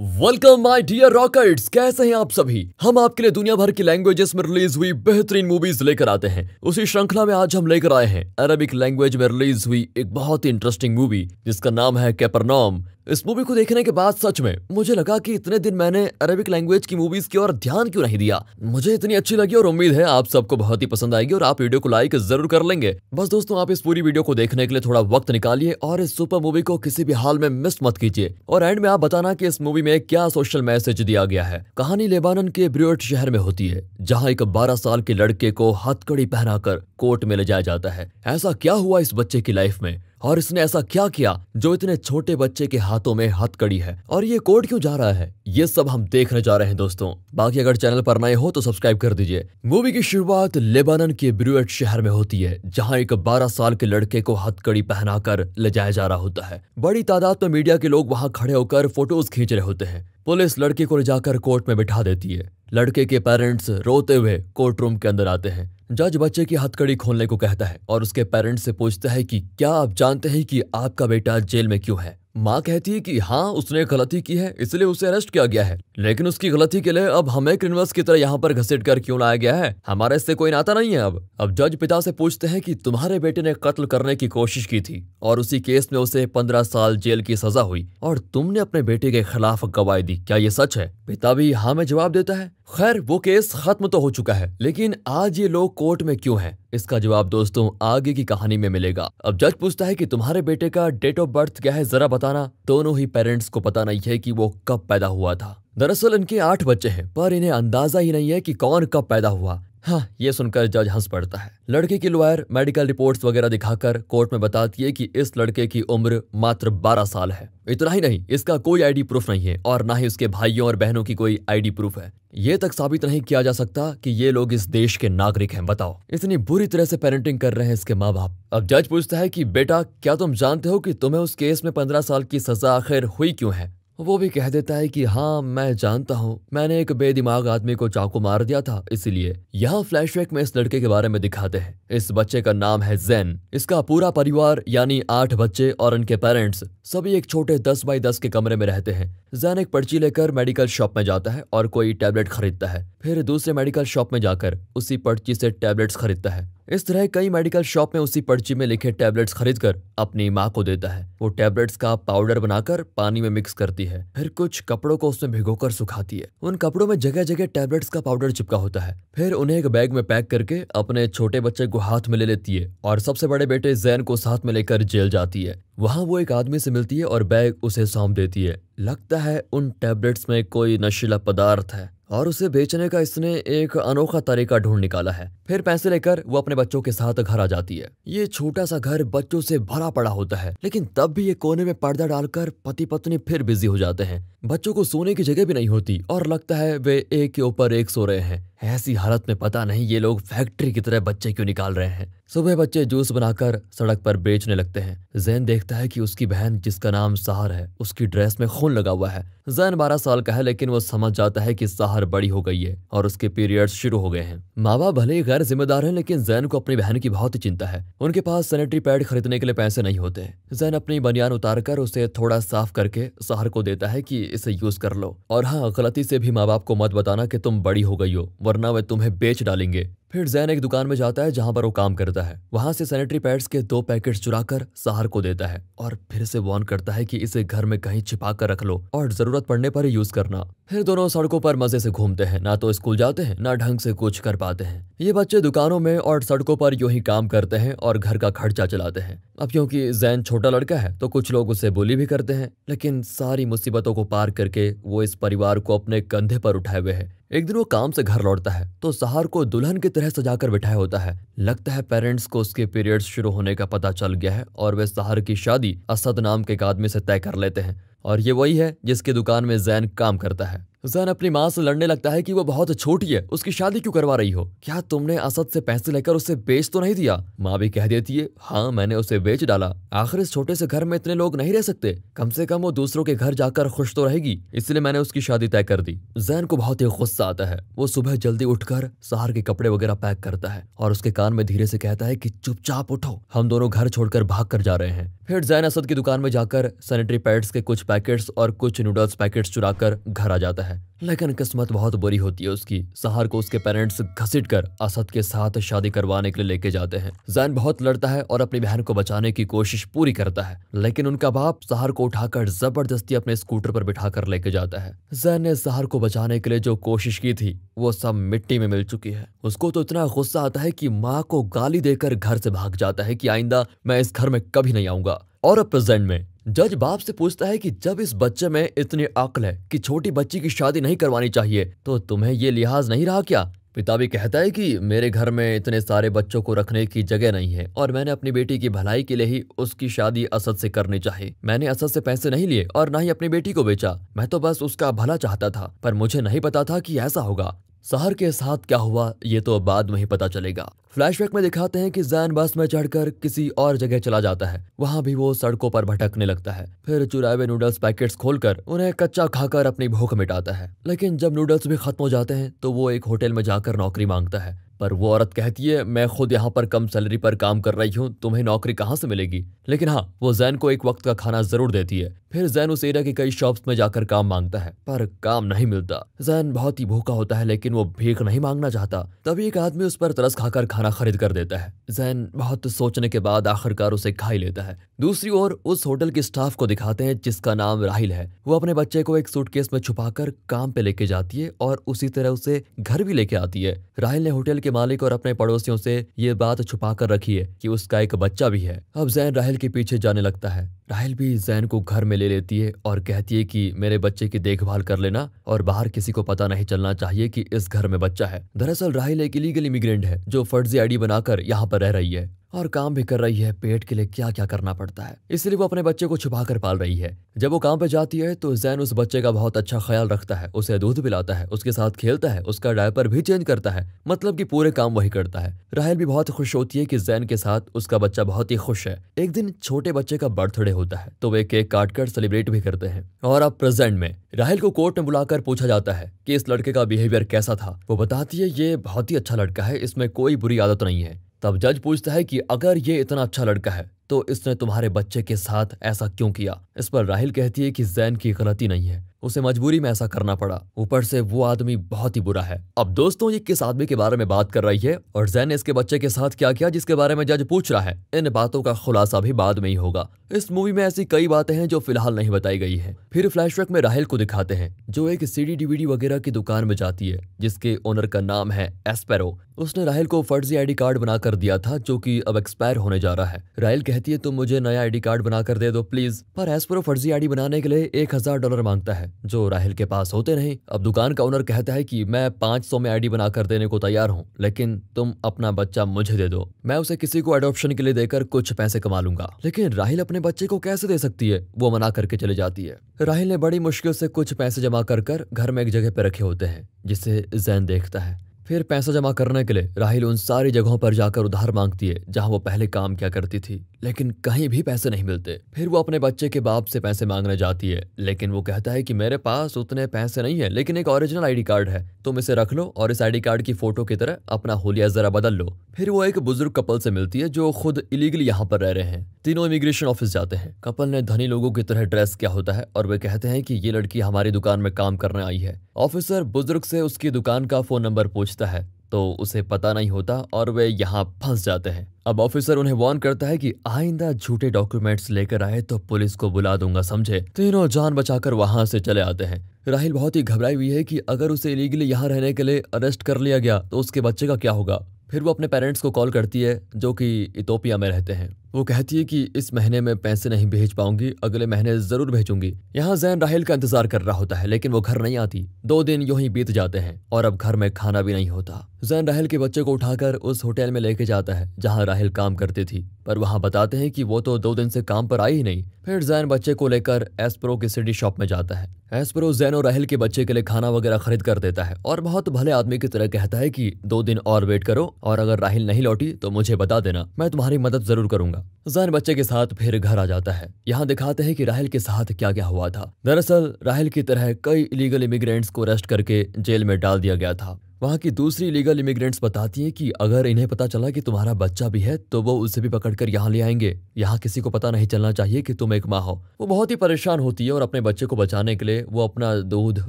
Welcome my dear rockets कैसे हैं आप सभी हम आपके लिए दुनिया भर की लैंग्वेजेस में रिलीज हुई बेहतरीन मूवीज लेकर आते हैं उसी श्रृंखला में आज हम लेकर आए हैं अरबिक लैंग्वेज में रिलीज हुई एक बहुत ही इंटरेस्टिंग मूवी जिसका नाम है कैपरनॉम इस मूवी को देखने के बाद सच में मुझे लगा कि इतने दिन मैंने अरेबिक लैंग्वेज की मूवीज की ओर ध्यान क्यों नहीं दिया मुझे इतनी अच्छी लगी और उम्मीद है आप सबको बहुत ही पसंद आएगी और आप वीडियो को लाइक जरूर कर लेंगे बस दोस्तों आप इस पूरी वीडियो को देखने के लिए थोड़ा वक्त निकालिए और इस सुपर मूवी को किसी भी हाल में मिस मत कीजिए और एंड में आप बताना की इस मूवी में क्या सोशल मैसेज दिया गया है कहानी लेबानन के ब्रियोट शहर में होती है जहाँ एक बारह साल के लड़के को हथकड़ी पहनाकर कोर्ट में ले जाया जाता है ऐसा क्या हुआ इस बच्चे की लाइफ में और इसने ऐसा क्या किया जो इतने छोटे बच्चे के हाथों में हथकड़ी है और ये कोर्ट क्यों जा रहा है ये सब हम देखने जा रहे हैं दोस्तों बाकी अगर चैनल पर नए हो तो सब्सक्राइब कर दीजिए मूवी की शुरुआत लेबनान के ब्रुएट शहर में होती है जहाँ एक बारह साल के लड़के को हथकड़ी पहनाकर ले जाया जा रहा होता है बड़ी तादाद में मीडिया के लोग वहाँ खड़े होकर फोटोज खींच रहे होते हैं पुलिस लड़के को ले जाकर कोर्ट में बिठा देती है लड़के के पेरेंट्स रोते हुए कोर्ट रूम के अंदर आते हैं जज बच्चे की हथकड़ी खोलने को कहता है और उसके पेरेंट्स से पूछता है कि क्या आप जानते हैं कि आपका बेटा जेल में क्यों है माँ कहती है कि हाँ उसने गलती की है इसलिए उसे अरेस्ट किया गया है लेकिन उसकी गलती के लिए अब हमें क्रिमिनल्स की तरह यहाँ पर घसीट कर क्यों लाया गया है हमारे इससे कोई नाता नहीं है अब अब जज पिता से पूछते हैं कि तुम्हारे बेटे ने कत्ल करने की कोशिश की थी और उसी केस में उसे पंद्रह साल जेल की सजा हुई और तुमने अपने बेटे के खिलाफ गवाही दी क्या ये सच है पिता भी हाँ में जवाब देता है खैर वो केस खत्म तो हो चुका है लेकिन आज ये लोग कोर्ट में क्यों हैं? इसका जवाब दोस्तों आगे की कहानी में मिलेगा अब जज पूछता है कि तुम्हारे बेटे का डेट ऑफ बर्थ क्या है जरा बताना दोनों ही पेरेंट्स को पता नहीं है कि वो कब पैदा हुआ था दरअसल इनके आठ बच्चे हैं पर इन्हें अंदाजा ही नहीं है कि कौन कब पैदा हुआ हाँ ये सुनकर जज हंस पड़ता है लड़के की लॉयर मेडिकल रिपोर्ट्स वगैरह दिखाकर कोर्ट में बताती है कि इस लड़के की उम्र मात्र 12 साल है इतना ही नहीं इसका कोई आईडी प्रूफ नहीं है और ना ही उसके भाइयों और बहनों की कोई आईडी प्रूफ है ये तक साबित नहीं किया जा सकता कि ये लोग इस देश के नागरिक हैं बताओ इतनी बुरी तरह से पेरेंटिंग कर रहे हैं इसके माँ बाप अब जज पूछता है कि बेटा क्या तुम जानते हो कि तुम्हें उस केस में पंद्रह साल की सजा आखिर हुई क्यों है वो भी कह देता है कि हाँ मैं जानता हूँ मैंने एक बेदिमाग आदमी को चाकू मार दिया था इसीलिए यहाँ फ्लैशबैक में इस लड़के के बारे में दिखाते हैं इस बच्चे का नाम है जैन इसका पूरा परिवार यानी आठ बच्चे और उनके पेरेंट्स सभी एक छोटे दस बाई दस के कमरे में रहते हैं जैन एक पर्ची लेकर मेडिकल शॉप में जाता है और कोई टैबलेट खरीदता है फिर दूसरे मेडिकल शॉप में जाकर उसी पर्ची से टैबलेट्स खरीदता है इस तरह कई मेडिकल शॉप में उसी पर्ची में लिखे टैबलेट्स खरीद कर अपनी माँ को देता है वो टैबलेट्स का पाउडर बनाकर पानी में मिक्स करती है फिर कुछ कपड़ों को उसमें कर सुखाती है उन कपड़ों में जगह जगह टैबलेट्स का पाउडर चिपका होता है फिर उन्हें एक बैग में पैक करके अपने छोटे बच्चे को हाथ में ले लेती है और सबसे बड़े बेटे जैन को साथ में लेकर जेल जाती है वहाँ वो एक आदमी से मिलती है और बैग उसे सौंप देती है लगता है उन टैबलेट्स में कोई नशीला पदार्थ है और उसे बेचने का इसने एक अनोखा तरीका ढूंढ निकाला है फिर पैसे लेकर वो अपने बच्चों के साथ घर आ जाती है ये छोटा सा घर बच्चों से भरा पड़ा होता है लेकिन तब भी ये कोने में पर्दा डालकर पति पत्नी फिर बिजी हो जाते हैं बच्चों को सोने की जगह भी नहीं होती और लगता है वे एक के ऊपर एक सो रहे हैं ऐसी हालत में पता नहीं ये लोग फैक्ट्री की तरह बच्चे क्यों निकाल रहे हैं सुबह बच्चे जूस बनाकर सड़क पर बेचने लगते हैं जैन देख देखता है कि उसकी बहन जिसका नाम सहार है उसकी ड्रेस में खून लगा हुआ है जैन बारह साल का है लेकिन वो समझ जाता है कि सहार बड़ी हो गई है और उसके पीरियड्स शुरू हो गए हैं माँ बाप भले गैर जिम्मेदार हैं लेकिन जैन को अपनी बहन की बहुत चिंता है उनके पास सैनिटरी पैड खरीदने के लिए पैसे नहीं होते जैन अपनी बनियान उतार कर उसे थोड़ा साफ करके सहार को देता है की इसे यूज कर लो और हाँ गलती से भी माँ बाप को मत बताना की तुम बड़ी हो गई हो वरना वे तुम्हें बेच डालेंगे फिर जैन एक दुकान में जाता है जहां पर वो काम करता है वहां से सैनिटरी पैड्स के दो पैकेट चुराकर सहार को देता है और फिर से वॉर्न करता है कि इसे घर में कहीं छिपा कर रख लो और जरूरत पड़ने पर ही यूज करना फिर दोनों सड़कों पर मजे से घूमते हैं ना तो स्कूल जाते हैं ना ढंग से कुछ कर पाते हैं ये बच्चे दुकानों में और सड़कों पर यूं ही काम करते हैं और घर का खर्चा चलाते हैं अब क्योंकि जैन छोटा लड़का है तो कुछ लोग उसे बोली भी करते हैं लेकिन सारी मुसीबतों को पार करके वो इस परिवार को अपने कंधे पर उठाए हुए है एक दिन वो काम से घर लौटता है तो सहार को दुल्हन की तरह सजाकर बिठाया होता है लगता है पेरेंट्स को उसके पीरियड्स शुरू होने का पता चल गया है और वे सहार की शादी असद नाम के एक आदमी से तय कर लेते हैं और ये वही है जिसकी दुकान में जैन काम करता है जैन अपनी माँ से लड़ने लगता है कि वो बहुत छोटी है उसकी शादी क्यों करवा रही हो क्या तुमने असद से पैसे लेकर उसे बेच तो नहीं दिया माँ भी कह देती है हाँ मैंने उसे बेच डाला आखिर इस छोटे से घर में इतने लोग नहीं रह सकते कम से कम वो दूसरों के घर जाकर खुश तो रहेगी इसलिए मैंने उसकी शादी तय कर दी जैन को बहुत ही गुस्सा आता है वो सुबह जल्दी उठकर सहार के कपड़े वगैरह पैक करता है और उसके कान में धीरे से कहता है की चुपचाप उठो हम दोनों घर छोड़कर भाग कर जा रहे हैं फिर जैन असद की दुकान में जाकर सैनिटरी पैड्स के कुछ पैकेट्स और कुछ नूडल्स पैकेट्स कर घर आ जाता है है लेकिन किस्मत बहुत बुरी होती है उसकी सहार को उसके पेरेंट्स घसीट कर असद के साथ शादी करवाने के लिए लेके जाते हैं जैन बहुत लड़ता है और अपनी बहन को बचाने की कोशिश पूरी करता है लेकिन उनका बाप सहार को उठाकर जबरदस्ती अपने स्कूटर पर बिठा कर लेके जाता है जैन ने सहार को बचाने के लिए जो कोशिश की थी वो सब मिट्टी में मिल चुकी है उसको तो इतना गुस्सा आता है की माँ को गाली देकर घर से भाग जाता है की आइंदा मैं इस घर में कभी नहीं आऊंगा और अब प्रेजेंट में जज बाप से पूछता है कि जब इस बच्चे में इतनी अक्ल है कि छोटी बच्ची की शादी नहीं करवानी चाहिए तो तुम्हें ये लिहाज नहीं रहा क्या पिता भी कहता है कि मेरे घर में इतने सारे बच्चों को रखने की जगह नहीं है और मैंने अपनी बेटी की भलाई के लिए ही उसकी शादी असद से करनी चाहिए मैंने असद से पैसे नहीं लिए और न ही अपनी बेटी को बेचा मैं तो बस उसका भला चाहता था पर मुझे नहीं पता था कि ऐसा होगा सहर के साथ क्या हुआ ये तो बाद में ही पता चलेगा फ्लैशबैक में दिखाते हैं कि जैन बस में चढ़कर किसी और जगह चला जाता है वहाँ भी वो सड़कों पर भटकने लगता है फिर चुराए हुए नूडल्स पैकेट्स खोलकर उन्हें कच्चा खाकर अपनी भूख मिटाता है लेकिन जब नूडल्स भी खत्म हो जाते हैं तो वो एक होटल में जाकर नौकरी मांगता है पर वो औरत कहती है मैं खुद यहाँ पर कम सैलरी पर काम कर रही हूँ तुम्हें नौकरी कहाँ से मिलेगी लेकिन हाँ वो जैन को एक वक्त का खाना जरूर देती है फिर जैन उस एरिया के कई शॉप्स में जाकर काम मांगता है पर काम नहीं मिलता जैन बहुत ही भूखा होता है लेकिन वो भीख नहीं मांगना चाहता तभी एक आदमी उस पर तरस खाकर खाना खरीद कर देता है जैन बहुत सोचने के बाद आखिरकार उसे खा ही लेता है दूसरी ओर उस होटल के स्टाफ को दिखाते हैं जिसका नाम राहिल है वो अपने बच्चे को एक सूटकेस में छुपाकर काम पे लेके जाती है और उसी तरह उसे घर भी लेके आती है राहिल ने होटल के मालिक और अपने पड़ोसियों से ये बात छुपा कर रखी है कि उसका एक बच्चा भी है अब जैन राहल के पीछे जाने लगता है राहल भी जैन को घर में ले लेती है और कहती है कि मेरे बच्चे की देखभाल कर लेना और बाहर किसी को पता नहीं चलना चाहिए कि इस घर में बच्चा है दरअसल राहल एक इलीगल इमिग्रेंट है जो फर्जी आईडी बनाकर यहाँ पर रह रही है और काम भी कर रही है पेट के लिए क्या क्या करना पड़ता है इसलिए वो अपने बच्चे को छुपा कर पाल रही है जब वो काम पे जाती है तो जैन उस बच्चे का बहुत अच्छा ख्याल रखता है उसे दूध पिलाता है उसके साथ खेलता है उसका डायपर भी चेंज करता है मतलब कि पूरे काम वही करता है राहल भी बहुत खुश होती है कि जैन के साथ उसका बच्चा बहुत ही खुश है एक दिन छोटे बच्चे का बर्थडे होता है तो वे केक काट कर सेलिब्रेट भी करते हैं और अब प्रेजेंट में राहल को कोर्ट में बुलाकर पूछा जाता है कि इस लड़के का बिहेवियर कैसा था वो बताती है ये बहुत ही अच्छा लड़का है इसमें कोई बुरी आदत नहीं है तब जज पूछता है कि अगर ये इतना अच्छा लड़का है तो इसने तुम्हारे बच्चे के साथ ऐसा क्यों किया इस पर राहिल कहती है कि जैन की गलती नहीं है उसे मजबूरी में ऐसा करना पड़ा ऊपर से वो आदमी बहुत ही बुरा है अब दोस्तों ये किस आदमी के बारे में बात कर रही है और जैन ने इसके बच्चे के साथ क्या किया जिसके बारे में जज पूछ रहा है इन बातों का खुलासा भी बाद में ही होगा इस मूवी में ऐसी कई बातें हैं जो फिलहाल नहीं बताई गई है फिर फ्लैशबैक में राहिल को दिखाते हैं जो एक सीडी डीवीडी वगैरह की दुकान में जाती है जिसके ओनर का नाम है एस्पेरो उसने राहल को फर्जी आईडी कार्ड बना कर दिया था जो कि अब एक्सपायर होने जा रहा है राहल कहती है तुम तो मुझे नया आईडी कार्ड बना कर दे दो प्लीज पर प्रो फर्जी आईडी बनाने के लिए एक हजार डॉलर मांगता है जो राहल के पास होते नहीं अब दुकान का ओनर कहता है की मैं पांच सौ में आईडी बनाकर देने को तैयार हूँ लेकिन तुम अपना बच्चा मुझे दे दो मैं उसे किसी को एडोप्शन के लिए देकर कुछ पैसे कमा लूंगा लेकिन राहिल अपने बच्चे को कैसे दे सकती है वो मना करके चले जाती है राहिल ने बड़ी मुश्किल से कुछ पैसे जमा कर कर घर में एक जगह पर रखे होते हैं जिसे जैन देखता है फिर पैसा जमा करने के लिए राहिल उन सारी जगहों पर जाकर उधार मांगती है जहां वो पहले काम किया करती थी लेकिन कहीं भी पैसे नहीं मिलते फिर वो अपने बच्चे के बाप से पैसे मांगने जाती है लेकिन वो कहता है कि मेरे पास उतने पैसे नहीं है लेकिन एक ओरिजिनल आईडी कार्ड है तुम इसे रख लो और इस आईडी कार्ड की फोटो की तरह अपना होलिया जरा बदल लो फिर वो एक बुजुर्ग कपल से मिलती है जो खुद इलीगली यहाँ पर रह रहे हैं तीनों इमिग्रेशन ऑफिस जाते हैं कपल ने धनी लोगों की तरह ड्रेस किया होता है और वे कहते हैं कि ये लड़की हमारी दुकान में काम करने आई है ऑफिसर बुजुर्ग से उसकी दुकान का फोन नंबर पूछता है तो उसे पता नहीं होता और वे यहाँ फंस जाते हैं अब ऑफिसर उन्हें वार्न करता है कि आइंदा झूठे डॉक्यूमेंट्स लेकर आए तो पुलिस को बुला दूंगा समझे तीनों जान बचाकर वहां से चले आते हैं राहिल बहुत ही घबराई हुई है कि अगर उसे इलीगली यहाँ रहने के लिए अरेस्ट कर लिया गया तो उसके बच्चे का क्या होगा फिर वो अपने पेरेंट्स को कॉल करती है जो कि इतोपिया में रहते हैं वो कहती है कि इस महीने में पैसे नहीं भेज पाऊंगी अगले महीने जरूर भेजूंगी यहाँ जैन राहिल का इंतजार कर रहा होता है लेकिन वो घर नहीं आती दो दिन यू ही बीत जाते हैं और अब घर में खाना भी नहीं होता जैन राहिल के बच्चे को उठाकर उस होटल में लेके जाता है जहाँ राहिल काम करती थी पर वहाँ बताते हैं कि वो तो दो दिन से काम पर आई ही नहीं फिर जैन बच्चे को लेकर एसप्रो की सिटी शॉप में जाता है एसप्रो जैन और राहिल के बच्चे के लिए खाना वगैरह खरीद कर देता है और बहुत भले आदमी की तरह कहता है की दो दिन और वेट करो और अगर राहिल नहीं लौटी तो मुझे बता देना मैं तुम्हारी मदद जरूर करूंगा जाएगा जैन बच्चे के साथ फिर घर आ जाता है यहाँ दिखाते हैं कि राहल के साथ क्या क्या हुआ था दरअसल राहल की तरह कई इलीगल इमिग्रेंट्स को अरेस्ट करके जेल में डाल दिया गया था वहाँ की दूसरी लीगल इमिग्रेंट्स बताती हैं कि अगर इन्हें पता चला कि तुम्हारा बच्चा भी है तो वो उसे भी पकड़कर यहाँ ले आएंगे यहाँ किसी को पता नहीं चलना चाहिए कि तुम एक माँ हो वो बहुत ही परेशान होती है और अपने बच्चे को बचाने के लिए वो अपना दूध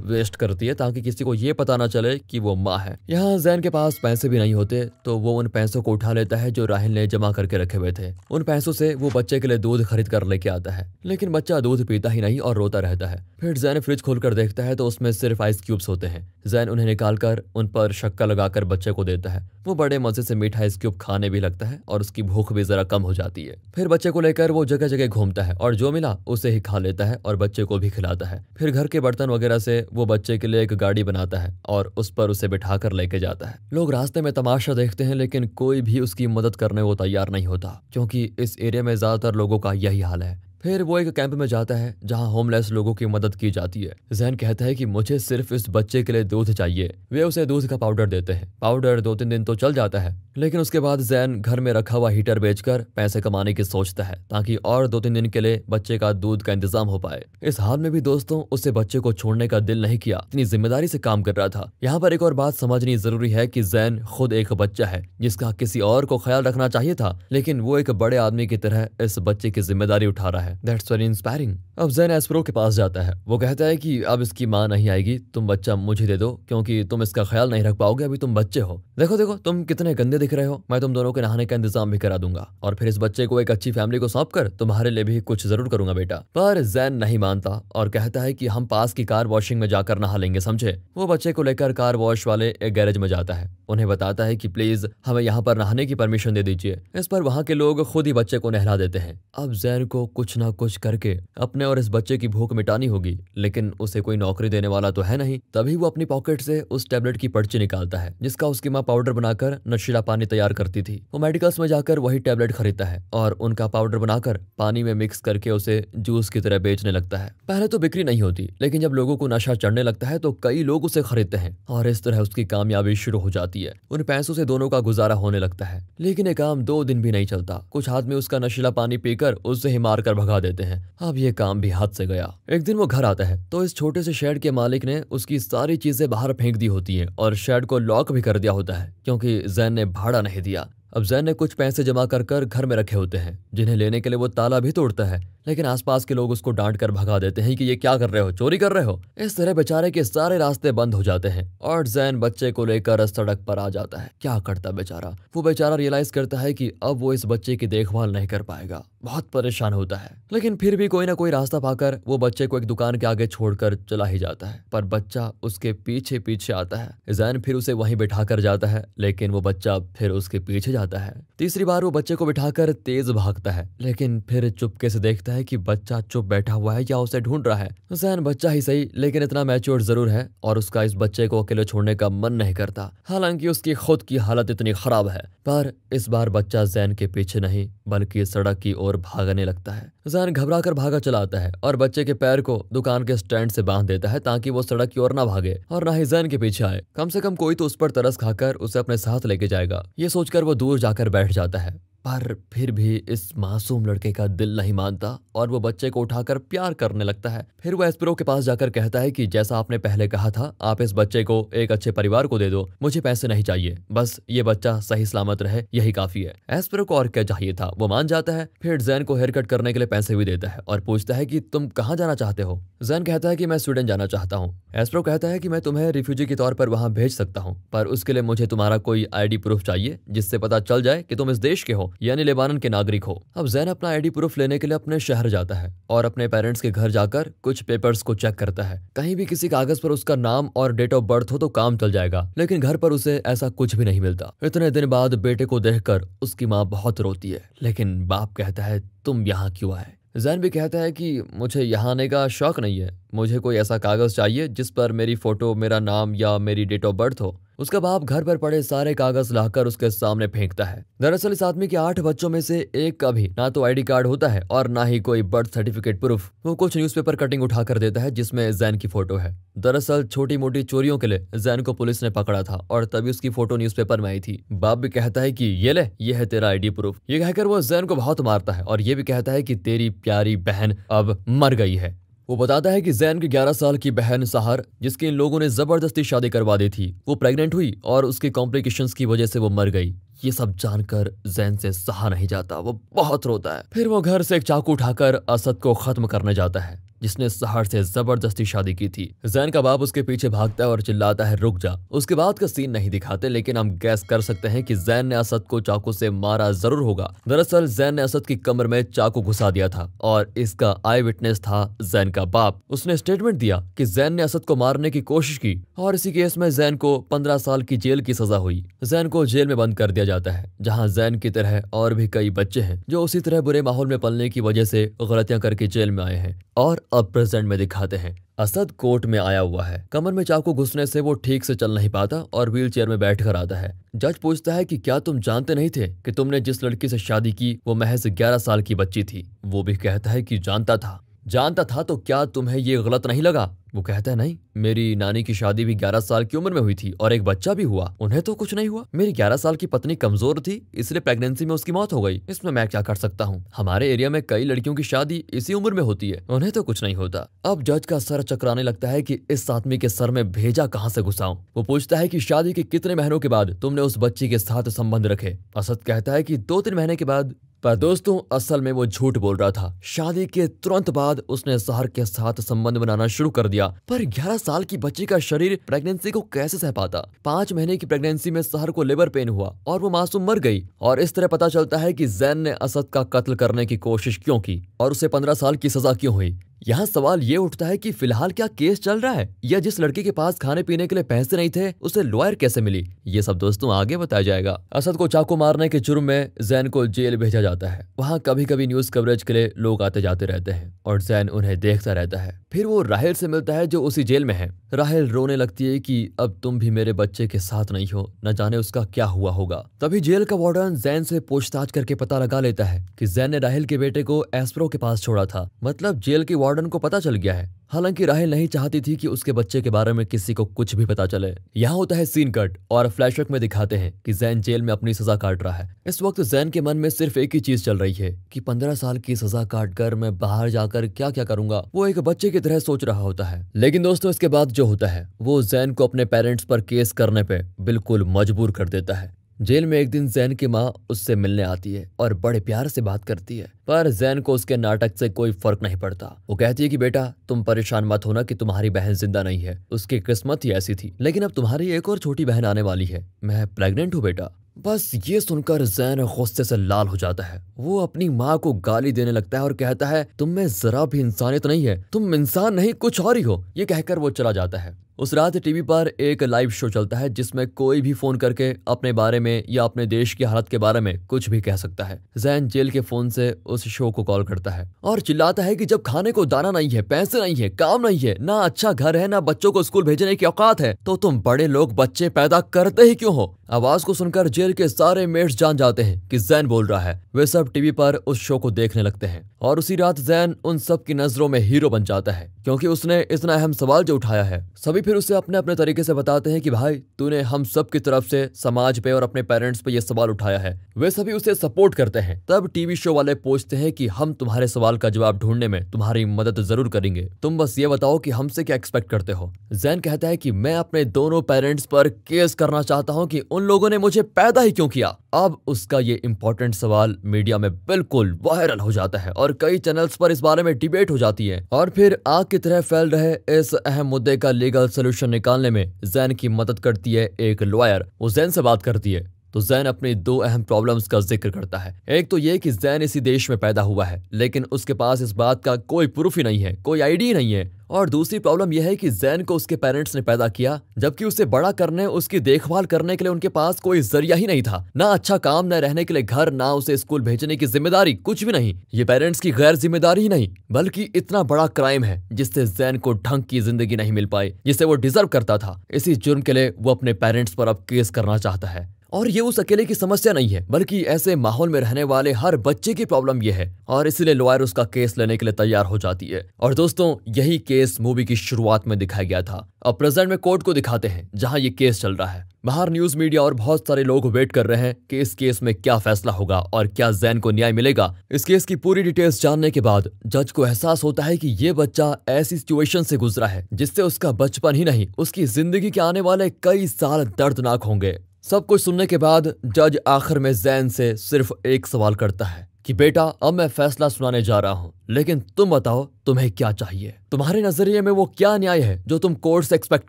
वेस्ट करती है ताकि किसी को ये पता ना चले कि वो माँ है यहाँ जैन के पास पैसे भी नहीं होते तो वो उन पैसों को उठा लेता है जो राहल ने जमा करके रखे हुए थे उन पैसों से वो बच्चे के लिए दूध खरीद कर लेके आता है लेकिन बच्चा दूध पीता ही नहीं और रोता रहता है फिर जैन फ्रिज खोलकर देखता है तो उसमें सिर्फ आइस क्यूब्स होते हैं जैन उन्हें निकालकर उन पर शक्का लगाकर बच्चे को देता है वो बड़े मजे से मीठा स्क्यूब खाने भी लगता है और उसकी भूख भी जरा कम हो जाती है फिर बच्चे को लेकर वो जगह जगह घूमता है और जो मिला उसे ही खा लेता है और बच्चे को भी खिलाता है फिर घर के बर्तन वगैरह से वो बच्चे के लिए एक गाड़ी बनाता है और उस पर उसे बिठा कर लेके जाता है लोग रास्ते में तमाशा देखते हैं लेकिन कोई भी उसकी मदद करने को तैयार नहीं होता क्योंकि इस एरिया में ज्यादातर लोगों का यही हाल है फिर वो एक कैंप में जाता है जहाँ होमलेस लोगों की मदद की जाती है जैन कहता है कि मुझे सिर्फ इस बच्चे के लिए दूध चाहिए वे उसे दूध का पाउडर देते हैं पाउडर दो तीन दिन तो चल जाता है लेकिन उसके बाद जैन घर में रखा हुआ हीटर बेचकर पैसे कमाने की सोचता है ताकि और दो तीन दिन के लिए बच्चे का दूध का इंतजाम हो पाए इस हाल में भी दोस्तों उसे बच्चे को छोड़ने का दिल नहीं किया इतनी जिम्मेदारी से काम कर रहा था यहाँ पर एक और बात समझनी जरूरी है की जैन खुद एक बच्चा है जिसका किसी और को ख्याल रखना चाहिए था लेकिन वो एक बड़े आदमी की तरह इस बच्चे की जिम्मेदारी उठा रहा है है दैट्स वेरी इंस्पायरिंग अब जैन एस्प्रो के पास जाता है वो कहता है कि अब इसकी माँ नहीं आएगी तुम बच्चा मुझे दे दो क्योंकि तुम इसका ख्याल नहीं रख पाओगे अभी तुम बच्चे हो देखो देखो तुम कितने गंदे दिख रहे हो मैं तुम दोनों के नहाने का इंतजाम भी करा दूंगा और फिर इस बच्चे को एक अच्छी फैमिली को सौंप कर तुम्हारे लिए भी कुछ जरूर करूंगा बेटा पर जैन नहीं मानता और कहता है की हम पास की कार वॉशिंग में जाकर नहा लेंगे समझे वो बच्चे को लेकर कार वॉश वाले एक गैरेज में जाता है उन्हें बताता है की प्लीज हमें यहाँ पर नहाने की परमिशन दे दीजिए इस पर वहाँ के लोग खुद ही बच्चे को नहला देते हैं अब जैन को कुछ कुछ ना कुछ करके अपने और इस बच्चे की भूख मिटानी होगी लेकिन उसे कोई नौकरी देने वाला तो है नहीं तभी वो अपनी पॉकेट से उस टेबलेट की पर्ची निकालता है जिसका उसकी माँ पाउडर बनाकर नशीला पानी तैयार करती थी वो मेडिकल्स में जाकर वही टेबलेट खरीदता है और उनका पाउडर बनाकर पानी में मिक्स करके उसे जूस की तरह बेचने लगता है पहले तो बिक्री नहीं होती लेकिन जब लोगों को नशा चढ़ने लगता है तो कई लोग उसे खरीदते हैं और इस तरह उसकी कामयाबी शुरू हो जाती है उन पैसों से दोनों का गुजारा होने लगता है लेकिन ये काम दो दिन भी नहीं चलता कुछ हाथ में उसका नशीला पानी पीकर उससे ही मार कर भग भगा देते हैं अब ये काम भी हाथ से गया एक दिन वो घर आता है तो इस छोटे से शेड के मालिक ने उसकी सारी चीजें बाहर फेंक दी होती है और शेड को लॉक भी कर दिया होता है क्योंकि जैन ने भाड़ा नहीं दिया अब जैन ने कुछ पैसे जमा कर कर घर में रखे होते हैं जिन्हें लेने के लिए वो ताला भी तोड़ता है लेकिन आसपास के लोग उसको डांट कर भगा देते हैं कि ये क्या कर रहे हो चोरी कर रहे हो इस तरह बेचारे के सारे रास्ते बंद हो जाते हैं और जैन बच्चे को लेकर सड़क पर आ जाता है क्या करता बेचारा वो बेचारा रियलाइज करता है की अब वो इस बच्चे की देखभाल नहीं कर पाएगा बहुत परेशान होता है लेकिन फिर भी कोई ना कोई रास्ता पाकर वो बच्चे को एक दुकान के आगे छोड़कर चला ही जाता है पर बच्चा उसके पीछे पीछे आता है जैन फिर उसे वहीं बैठा कर जाता है लेकिन वो बच्चा फिर उसके पीछे जाता है तीसरी बार वो बच्चे को बिठाकर तेज भागता है लेकिन फिर चुपके से देखता है कि बच्चा चुप बैठा हुआ है या उसे ढूंढ रहा है हुसैन बच्चा ही सही लेकिन इतना मैच्योर जरूर है और उसका इस बच्चे को अकेले छोड़ने का मन नहीं करता हालांकि उसकी खुद की हालत इतनी खराब है पर इस बार बच्चा जैन के पीछे नहीं बल्कि सड़क की ओर भागने लगता है जैन घबरा कर भागा चला आता है और बच्चे के पैर को दुकान के स्टैंड से बांध देता है ताकि वो सड़क की ओर ना भागे और ना ही जैन के पीछे आए कम से कम कोई तो उस पर तरस खाकर उसे अपने साथ लेके जाएगा ये सोचकर वो दूर दूर जाकर बैठ जाता है पर फिर भी इस मासूम लड़के का दिल नहीं मानता और वो बच्चे को उठाकर प्यार करने लगता है फिर वो एस्प्रो के पास जाकर कहता है कि जैसा आपने पहले कहा था आप इस बच्चे को एक अच्छे परिवार को दे दो मुझे पैसे नहीं चाहिए बस ये बच्चा सही सलामत रहे यही काफी है एस्पिरो को और क्या चाहिए था वो मान जाता है फिर जैन को हेयर कट करने के लिए पैसे भी देता है और पूछता है की तुम कहाँ जाना चाहते हो जैन कहता है की मैं स्वीडन जाना चाहता हूँ एस्प्रो कहता है की मैं तुम्हें रिफ्यूजी के तौर पर वहाँ भेज सकता हूँ पर उसके लिए मुझे तुम्हारा कोई आई प्रूफ चाहिए जिससे पता चल जाए की तुम इस देश के हो यानी लेबानन के नागरिक हो अब जैन अपना आईडी प्रूफ लेने के लिए अपने शहर जाता है और अपने पेरेंट्स के घर जाकर कुछ पेपर्स को चेक करता है कहीं भी किसी कागज पर उसका नाम और डेट ऑफ बर्थ हो तो काम चल जाएगा लेकिन घर पर उसे ऐसा कुछ भी नहीं मिलता इतने दिन बाद बेटे को देख उसकी माँ बहुत रोती है लेकिन बाप कहता है तुम यहाँ क्यों आए जैन भी कहता है कि मुझे यहाँ आने का शौक नहीं है मुझे कोई ऐसा कागज़ चाहिए जिस पर मेरी फ़ोटो मेरा नाम या मेरी डेट ऑफ बर्थ हो उसका बाप घर पर पड़े सारे कागज लाकर उसके सामने फेंकता है दरअसल इस आदमी के आठ बच्चों में से एक का भी ना तो आईडी कार्ड होता है और ना ही कोई बर्थ सर्टिफिकेट प्रूफ वो कुछ न्यूज़पेपर कटिंग उठा कर देता है जिसमें जैन की फोटो है दरअसल छोटी मोटी चोरियों के लिए जैन को पुलिस ने पकड़ा था और तभी उसकी फोटो न्यूज में आई थी बाप भी कहता है की ये ले ये है तेरा आईडी प्रूफ ये कहकर वो जैन को बहुत मारता है और ये भी कहता है की तेरी प्यारी बहन अब मर गई है वो बताता है कि जैन की 11 साल की बहन सहार जिसकी इन लोगों ने जबरदस्ती शादी करवा दी थी वो प्रेग्नेंट हुई और उसके कॉम्प्लिकेशंस की वजह से वो मर गई ये सब जानकर जैन से सहा नहीं जाता वो बहुत रोता है फिर वो घर से एक चाकू उठाकर असद को खत्म करने जाता है जिसने सहर से जबरदस्ती शादी की थी जैन का बाप उसके पीछे भागता है और चिल्लाता है रुक जा उसके बाद का सीन नहीं दिखाते लेकिन हम गैस कर सकते हैं कि जैन ने असद को चाकू से मारा जरूर होगा दरअसल जैन ने असद की कमर में चाकू घुसा दिया था और इसका आई विटनेस था जैन का बाप उसने स्टेटमेंट दिया कि जैन ने असद को मारने की कोशिश की और इसी केस में जैन को पंद्रह साल की जेल की सजा हुई जैन को जेल में बंद कर दिया जाता है जहाँ जैन की तरह और भी कई बच्चे हैं जो उसी तरह बुरे माहौल में पलने की वजह से गलतियां करके जेल में आए हैं और अब प्रेजेंट में दिखाते हैं असद कोर्ट में आया हुआ है कमर में चाकू घुसने से वो ठीक से चल नहीं पाता और व्हील चेयर में बैठ कर आता है जज पूछता है कि क्या तुम जानते नहीं थे कि तुमने जिस लड़की से शादी की वो महज 11 साल की बच्ची थी वो भी कहता है कि जानता था जानता था तो क्या तुम्हें ये गलत नहीं लगा वो कहता है नहीं मेरी नानी की शादी भी 11 साल की उम्र में हुई थी और एक बच्चा भी हुआ उन्हें तो कुछ नहीं हुआ मेरी 11 साल की पत्नी कमजोर थी इसलिए प्रेगनेंसी में उसकी मौत हो गई इसमें मैं क्या कर सकता हूँ हमारे एरिया में कई लड़कियों की शादी इसी उम्र में होती है उन्हें तो कुछ नहीं होता अब जज का सर चकराने लगता है की इस आदमी के सर में भेजा कहाँ से घुसाऊं वो पूछता है की शादी के कितने महीनों के बाद तुमने उस बच्ची के साथ संबंध रखे असद कहता है की दो तीन महीने के बाद पर दोस्तों असल में वो झूठ बोल रहा था शादी के तुरंत बाद उसने जहर के साथ संबंध बनाना शुरू कर दिया पर ग्यारह साल की बच्ची का शरीर प्रेगनेंसी को कैसे सह पाता पांच महीने की प्रेगनेंसी में सहर को लेबर पेन हुआ और वो मासूम मर गई और इस तरह पता चलता है की जैन ने असद का कत्ल करने की कोशिश क्यों की और उसे पंद्रह साल की सजा क्यों हुई यहाँ सवाल ये उठता है कि फिलहाल क्या केस चल रहा है या जिस लड़की के पास खाने पीने के लिए पैसे नहीं थे उसे लॉयर कैसे मिली ये सब दोस्तों आगे बताया जाएगा असद को चाकू मारने के जुर्म में जैन को जेल भेजा जाता है वहाँ कभी कभी न्यूज कवरेज के लिए लोग आते जाते रहते हैं और जैन उन्हें देखता रहता है फिर वो राहल से मिलता है जो उसी जेल में है राहल रोने लगती है की अब तुम भी मेरे बच्चे के साथ नहीं हो न जाने उसका क्या हुआ होगा तभी जेल का वार्डन जैन से पूछताछ करके पता लगा लेता है की जैन ने राहल के बेटे को एस्प्रो के पास छोड़ा था मतलब जेल की वार्डन को पता चल गया है हालांकि राहिल नहीं चाहती थी कि उसके बच्चे के बारे में किसी को कुछ भी पता चले यहाँ होता है सीन कट और फ्लैशबैक में दिखाते हैं कि जैन जेल में अपनी सजा काट रहा है इस वक्त जैन के मन में सिर्फ एक ही चीज चल रही है कि पंद्रह साल की सजा काट कर मैं बाहर जाकर क्या क्या करूंगा वो एक बच्चे की तरह सोच रहा होता है लेकिन दोस्तों इसके बाद जो होता है वो जैन को अपने पेरेंट्स पर केस करने पे बिल्कुल मजबूर कर देता है जेल में एक दिन जैन की माँ उससे मिलने आती है और बड़े प्यार से बात करती है पर जैन को उसके नाटक से कोई फर्क नहीं पड़ता वो कहती है कि बेटा तुम परेशान मत होना कि तुम्हारी बहन जिंदा नहीं है उसकी किस्मत ही ऐसी थी लेकिन अब तुम्हारी एक और छोटी बहन आने वाली है मैं प्रेग्नेंट हूँ बेटा बस ये सुनकर जैन गुस्से से लाल हो जाता है वो अपनी माँ को गाली देने लगता है और कहता है तुम में जरा भी इंसानियत नहीं है तुम इंसान नहीं कुछ और ही हो ये कहकर वो चला जाता है उस रात टीवी पर एक लाइव शो चलता है जिसमें कोई भी फोन करके अपने बारे में या अपने देश की हालत के बारे में कुछ भी कह सकता है जैन जेल के फोन से उस शो को कॉल करता है और चिल्लाता है कि जब खाने को दाना नहीं है पैसे नहीं है काम नहीं है ना अच्छा घर है ना बच्चों को स्कूल भेजने की औकात है तो तुम बड़े लोग बच्चे पैदा करते ही क्यों हो आवाज को सुनकर जेल के सारे मेट्स जान जाते हैं कि जैन बोल रहा है वे सब टीवी पर उस शो को देखने लगते हैं और उसी रात जैन उन सब की नजरों में हीरो बन जाता है क्योंकि उसने इतना अहम सवाल जो उठाया है सभी फिर उसे अपने अपने तरीके से बताते हैं कि भाई तूने हम सब की तरफ से समाज पे और अपने पेरेंट्स पे ये सवाल उठाया है वे सभी उसे सपोर्ट करते हैं तब टीवी शो वाले पूछते हैं कि हम तुम्हारे सवाल का जवाब ढूंढने में तुम्हारी मदद जरूर करेंगे तुम बस ये बताओ कि हमसे क्या एक्सपेक्ट करते हो जैन कहता है कि मैं अपने दोनों पेरेंट्स पर केस करना चाहता हूँ कि उन लोगों ने मुझे पैदा ही क्यों किया अब उसका ये इम्पोर्टेंट सवाल मीडिया में बिल्कुल वायरल हो जाता है और कई चैनल्स पर इस बारे में डिबेट हो जाती है और फिर आग की तरह फैल रहे इस अहम मुद्दे का लीगल सोल्यूशन निकालने में जैन की मदद करती है एक लॉयर वो जैन से बात करती है तो जैन अपनी दो अहम प्रॉब्लम्स का जिक्र करता है एक तो ये कि जैन इसी देश में पैदा हुआ है लेकिन उसके पास इस बात का कोई प्रूफ ही नहीं है कोई आईडी नहीं है और दूसरी प्रॉब्लम यह है कि जैन को उसके पेरेंट्स ने पैदा किया जबकि उसे बड़ा करने उसकी देखभाल करने के लिए उनके पास कोई जरिया ही नहीं था ना अच्छा काम न रहने के लिए घर ना उसे स्कूल भेजने की जिम्मेदारी कुछ भी नहीं ये पेरेंट्स की गैर जिम्मेदारी ही नहीं बल्कि इतना बड़ा क्राइम है जिससे जैन को ढंग की जिंदगी नहीं मिल पाई जिसे वो डिजर्व करता था इसी जुर्म के लिए वो अपने पेरेंट्स पर अब केस करना चाहता है और ये उस अकेले की समस्या नहीं है बल्कि ऐसे माहौल में रहने वाले हर बच्चे की प्रॉब्लम ये है और इसलिए लॉयर उसका केस लेने के लिए तैयार हो जाती है और दोस्तों यही केस मूवी की शुरुआत में दिखाया गया था अब प्रेजेंट में कोर्ट को दिखाते हैं जहाँ ये केस चल रहा है बाहर न्यूज मीडिया और बहुत सारे लोग वेट कर रहे हैं कि इस केस में क्या फैसला होगा और क्या जैन को न्याय मिलेगा इस केस की पूरी डिटेल्स जानने के बाद जज को एहसास होता है कि ये बच्चा ऐसी सिचुएशन से गुजरा है जिससे उसका बचपन ही नहीं उसकी जिंदगी के आने वाले कई साल दर्दनाक होंगे सब कुछ सुनने के बाद जज आखिर में जैन से सिर्फ एक सवाल करता है कि बेटा अब मैं फैसला सुनाने जा रहा हूँ लेकिन तुम बताओ तुम्हें क्या चाहिए तुम्हारे नजरिए में वो क्या न्याय है जो तुम कोर्ट से एक्सपेक्ट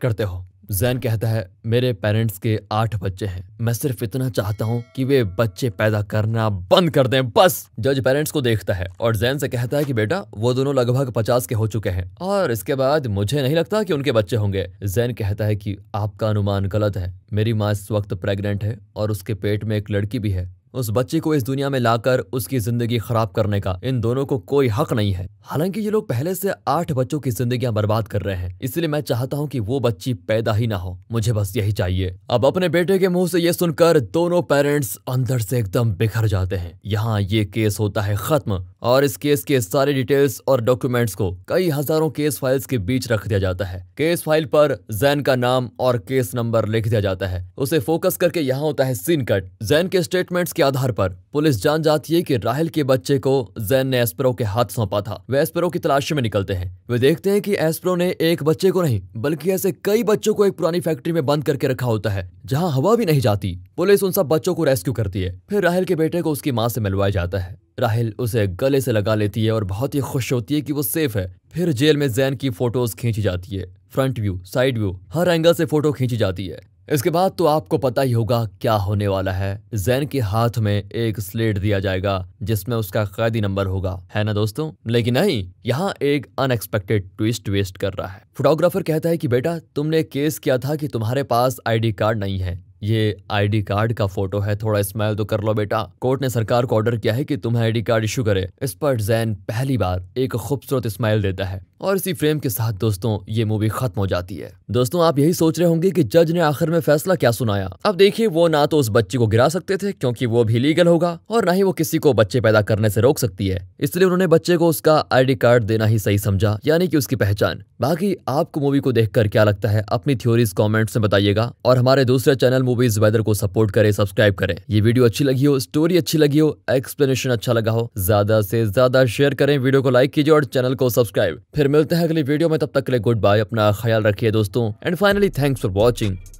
करते हो जैन कहता है मेरे पेरेंट्स के आठ बच्चे हैं मैं सिर्फ इतना चाहता हूँ कि वे बच्चे पैदा करना बंद कर दें बस जज पेरेंट्स को देखता है और जैन से कहता है कि बेटा वो दोनों लगभग पचास के हो चुके हैं और इसके बाद मुझे नहीं लगता कि उनके बच्चे होंगे जैन कहता है कि आपका अनुमान गलत है मेरी माँ इस वक्त प्रेग्नेंट है और उसके पेट में एक लड़की भी है उस बच्चे को इस दुनिया में लाकर उसकी जिंदगी खराब करने का इन दोनों को कोई हक नहीं है हालांकि ये लोग पहले से आठ बच्चों की जिंदगियां बर्बाद कर रहे हैं इसलिए मैं चाहता हूँ कि वो बच्ची पैदा ही ना हो मुझे बस यही चाहिए अब अपने बेटे के मुंह से ये सुनकर दोनों पेरेंट्स अंदर से एकदम बिखर जाते हैं यहाँ ये केस होता है खत्म और इस केस के सारे डिटेल्स और डॉक्यूमेंट्स को कई हजारों केस फाइल्स के बीच रख दिया जाता है केस फाइल पर जैन का नाम और केस नंबर लिख दिया जाता है उसे फोकस करके यहाँ होता है सीन कट जैन के स्टेटमेंट्स के आधार पर पुलिस जान जाती है कि राहल के बच्चे को जैन ने एस्प्रो के हाथ सौंपा था वे एस्प्रो की तलाशी में निकलते हैं वे देखते हैं कि एस्प्रो ने एक बच्चे को नहीं बल्कि ऐसे कई बच्चों को एक पुरानी फैक्ट्री में बंद करके रखा होता है जहाँ हवा भी नहीं जाती पुलिस उन सब बच्चों को रेस्क्यू करती है फिर राहल के बेटे को उसकी माँ से मिलवाया जाता है राहिल उसे गले से लगा लेती है और बहुत ही खुश होती है कि वो सेफ है फिर जेल में जैन की फोटोज खींची जाती है फ्रंट व्यू साइड व्यू हर एंगल से फोटो खींची जाती है इसके बाद तो आपको पता ही होगा क्या होने वाला है जैन के हाथ में एक स्लेट दिया जाएगा जिसमें उसका कैदी नंबर होगा है ना दोस्तों लेकिन नहीं यहाँ एक अनएक्सपेक्टेड ट्विस्ट वेस्ट कर रहा है फोटोग्राफर कहता है कि बेटा तुमने केस किया था कि तुम्हारे पास आईडी कार्ड नहीं है ये आईडी कार्ड का फोटो है थोड़ा स्माइल तो कर लो बेटा कोर्ट ने सरकार को ऑर्डर किया है कि तुम्हें आईडी कार्ड इशू करे इस पर जैन पहली बार एक खूबसूरत स्माइल देता है और इसी फ्रेम के साथ दोस्तों ये मूवी खत्म हो जाती है दोस्तों आप यही सोच रहे होंगे कि जज ने आखिर में फैसला क्या सुनाया अब देखिए वो ना तो उस बच्चे को गिरा सकते थे क्योंकि वो भी लीगल होगा और ना ही वो किसी को बच्चे पैदा करने से रोक सकती है इसलिए उन्होंने बच्चे को उसका आईडी कार्ड देना ही सही समझा यानी कि उसकी पहचान बाकी आपको मूवी को देखकर क्या लगता है अपनी थ्योरीज कॉमेंट्स में बताइएगा और हमारे दूसरे चैनल मूवीज वेदर को सपोर्ट करें सब्सक्राइब करें ये वीडियो अच्छी लगी हो स्टोरी अच्छी लगी हो एक्सप्लेनेशन अच्छा लगा हो ज्यादा से ज्यादा शेयर करें वीडियो को लाइक कीजिए और चैनल को सब्सक्राइब फिर मिलते हैं अगली वीडियो में तब तक के लिए गुड बाय अपना ख्याल रखिए दोस्तों and finally thanks for watching